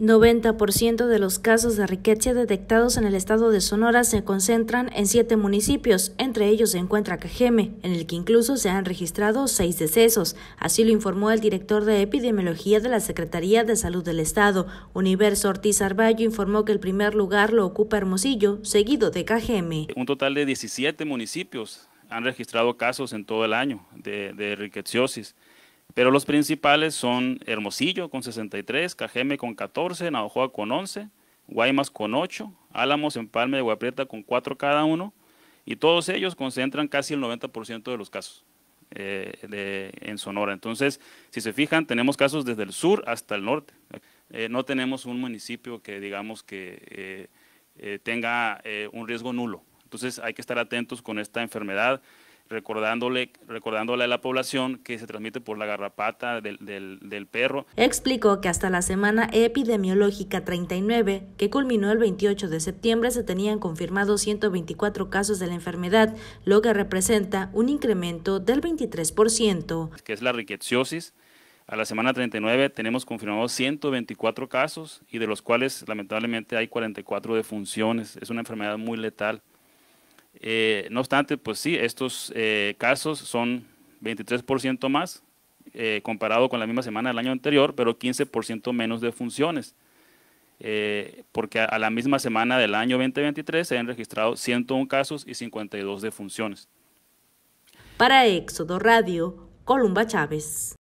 90% de los casos de riqueza detectados en el estado de Sonora se concentran en siete municipios, entre ellos se encuentra Cajeme, en el que incluso se han registrado seis decesos. Así lo informó el director de epidemiología de la Secretaría de Salud del Estado. Universo Ortiz Arballo informó que el primer lugar lo ocupa Hermosillo, seguido de Cajeme. Un total de 17 municipios han registrado casos en todo el año de, de pero los principales son Hermosillo con 63, Cajeme con 14, Navajoa con 11, Guaymas con 8, Álamos, Empalme y Guaprieta con 4 cada uno, y todos ellos concentran casi el 90% de los casos eh, en Sonora. Entonces, si se fijan, tenemos casos desde el sur hasta el norte. Eh, no tenemos un municipio que digamos que eh, tenga un riesgo nulo. Entonces, hay que estar atentos con esta enfermedad recordándole, recordándole a la población que se transmite por la garrapata del, del, del, perro. Explicó que hasta la semana epidemiológica 39, que culminó el 28 de septiembre, se tenían confirmados 124 casos de la enfermedad, lo que representa un incremento del 23%. Que es la riquetsiosis. A la semana 39 tenemos confirmados 124 casos y de los cuales lamentablemente hay 44 defunciones. Es una enfermedad muy letal. Eh, no obstante, pues sí, estos eh, casos son 23% más eh, comparado con la misma semana del año anterior, pero 15% menos de funciones, porque a, la misma semana del año 2023 se han registrado 101 casos y 52 funciones. Para Éxodo Radio, Columba Chávez.